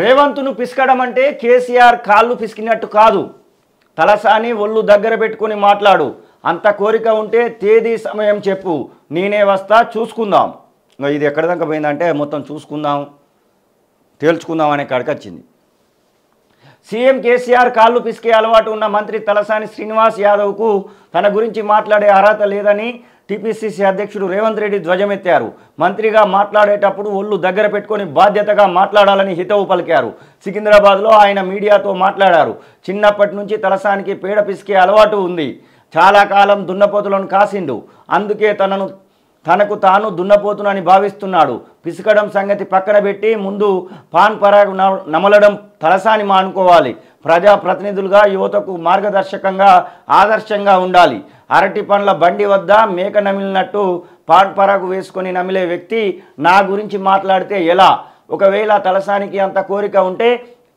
రేవంత్ను పిసకడం అంటే కేసీఆర్ కాళ్ళు పిసికినట్టు కాదు తలసాని ఒళ్ళు దగ్గర పెట్టుకుని మాట్లాడు అంత కోరిక ఉంటే తేదీ సమయం చెప్పు నేనే వస్తా చూసుకుందాం ఇది ఎక్కడి దాకా పోయిందంటే మొత్తం చూసుకుందాం తేల్చుకుందాం అనే కడకొచ్చింది వచ్చింది సీఎం కేసీఆర్ కాళ్ళు పిసికే అలవాటు ఉన్న మంత్రి తలసాని శ్రీనివాస్ యాదవ్కు తన గురించి మాట్లాడే అర్హత లేదని టీపీసీసీ అధ్యక్షుడు రేవంత్ రెడ్డి ధ్వజమెత్తారు మంత్రిగా మాట్లాడేటప్పుడు ఒళ్ళు దగ్గర పెట్టుకొని బాధ్యతగా మాట్లాడాలని హితవు పలికారు సికింద్రాబాద్లో ఆయన మీడియాతో మాట్లాడారు చిన్నప్పటి నుంచి తలసానికి పీడ పిసికే అలవాటు ఉంది చాలా కాలం దున్నపోతులను కాసిండు అందుకే తనను తనకు తాను దున్నపోతునని భావిస్తున్నాడు పిసకడం సంగతి పక్కన పెట్టి ముందు పాన్ పరాగ్ నమలడం తలసాని మానుకోవాలి ప్రజాప్రతినిధులుగా యువతకు మార్గదర్శకంగా ఆదర్శంగా ఉండాలి అరటి పండ్ల బండి వద్ద మేక నమిలినట్టు పాడ్పరాకు వేసుకొని నమిలే వ్యక్తి నా గురించి మాట్లాడితే ఎలా ఒకవేళ తలసానికి అంత కోరిక ఉంటే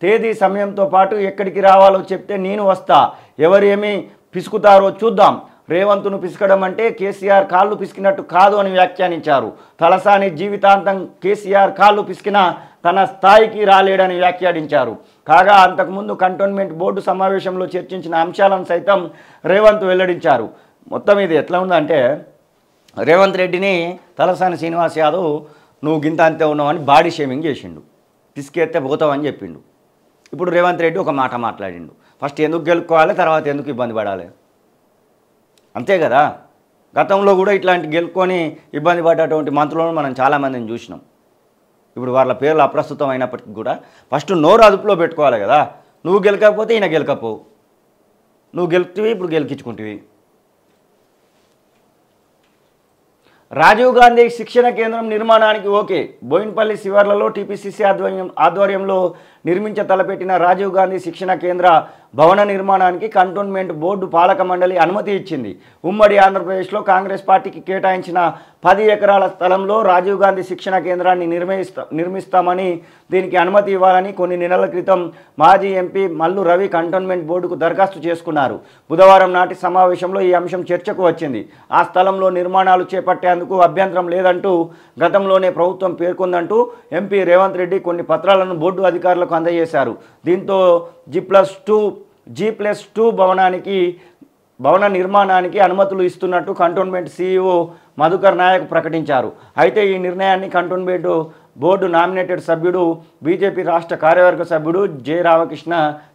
తేదీ సమయంతో పాటు ఎక్కడికి రావాలో చెప్తే నేను వస్తా ఎవరేమి పిసుకుతారో చూద్దాం రేవంతును పిసకడం అంటే కేసీఆర్ కాళ్ళు పిసికినట్టు కాదు అని వ్యాఖ్యానించారు తలసాని జీవితాంతం కేసీఆర్ కాళ్ళు పిసికిన తన స్థాయికి రాలేడని వ్యాఖ్యానించారు కాగా అంతకుముందు కంటోన్మెంట్ బోర్డు సమావేశంలో చర్చించిన అంశాలను సైతం రేవంత్ వెల్లడించారు మొత్తం ఇది ఎట్లా ఉందంటే రేవంత్ రెడ్డిని తలసాని శ్రీనివాస్ యాదవ్ నువ్వు గింత అంతే ఉన్నావు అని బాడీ షేమింగ్ చేసిండు తీసుకెత్తే పోతావు అని చెప్పిండు ఇప్పుడు రేవంత్ రెడ్డి ఒక మాట మాట్లాడిండు ఫస్ట్ ఎందుకు గెలుక్కోవాలి తర్వాత ఎందుకు ఇబ్బంది పడాలి అంతే కదా గతంలో కూడా ఇట్లాంటి గెలుక్కొని ఇబ్బంది పడేటువంటి మంత్రులను మనం చాలామందిని చూసినాం ఇప్పుడు వాళ్ళ పేర్లు అప్రస్తుతం అయినప్పటికీ కూడా ఫస్ట్ నోరు అదుపులో పెట్టుకోవాలి కదా నువ్వు గెలకపోతే ఈయన గెలకపోవు నువ్వు గెలుపుతివి ఇప్పుడు గెలికించుకుంటువి రాజీవ్ గాంధీ శిక్షణ కేంద్రం నిర్మాణానికి ఓకే బోయిన్పల్లి శివార్లలో టీపీసీసీ ఆధ్వర్యం ఆధ్వర్యంలో నిర్మించ తలపెట్టిన రాజీవ్ గాంధీ శిక్షణ కేంద్ర భవన నిర్మాణానికి కంటోన్మెంట్ బోర్డు పాలక మండలి అనుమతి ఇచ్చింది ఉమ్మడి ఆంధ్రప్రదేశ్లో కాంగ్రెస్ పార్టీకి కేటాయించిన పది ఎకరాల స్థలంలో రాజీవ్ గాంధీ శిక్షణ కేంద్రాన్ని నిర్మిస్తా నిర్మిస్తామని దీనికి అనుమతి ఇవ్వాలని కొన్ని నెలల క్రితం మాజీ ఎంపీ మల్లు రవి కంటోన్మెంట్ బోర్డుకు దరఖాస్తు చేసుకున్నారు బుధవారం నాటి సమావేశంలో ఈ అంశం చర్చకు వచ్చింది ఆ స్థలంలో నిర్మాణాలు చేపట్టేందుకు అభ్యంతరం లేదంటూ గతంలోనే ప్రభుత్వం పేర్కొందంటూ ఎంపీ రేవంత్ రెడ్డి కొన్ని పత్రాలను బోర్డు అధికారులకు అందజేశారు దీంతో G plus two G plus two భవనానికి భవన నిర్మాణానికి అనుమతులు ఇస్తున్నట్టు cantonment CEO e Madhukar Nayak ప్రకటించారు అయితే ఈ నిర్ణయాన్ని కంటోన్మెంట్ బోర్డు నామినేటెడ్ సభ్యుడు బీజేపీ రాష్ట్ర కార్యవర్గ సభ్యుడు జె రామకృష్ణ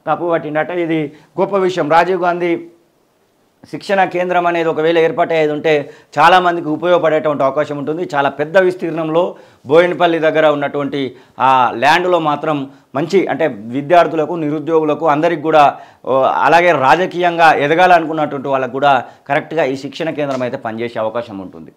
తప్పుపట్టిండట ఇది గొప్ప విషయం రాజీవ్ గాంధీ శిక్షణ కేంద్రం అనేది ఒకవేళ ఏర్పాటయ్యేది ఉంటే చాలామందికి ఉపయోగపడేటువంటి అవకాశం ఉంటుంది చాలా పెద్ద విస్తీర్ణంలో బోయినపల్లి దగ్గర ఉన్నటువంటి ఆ ల్యాండ్లో మాత్రం మంచి అంటే విద్యార్థులకు నిరుద్యోగులకు అందరికి కూడా అలాగే రాజకీయంగా ఎదగాలనుకున్నటువంటి వాళ్ళకు కూడా కరెక్ట్గా ఈ శిక్షణ కేంద్రం అయితే పనిచేసే అవకాశం ఉంటుంది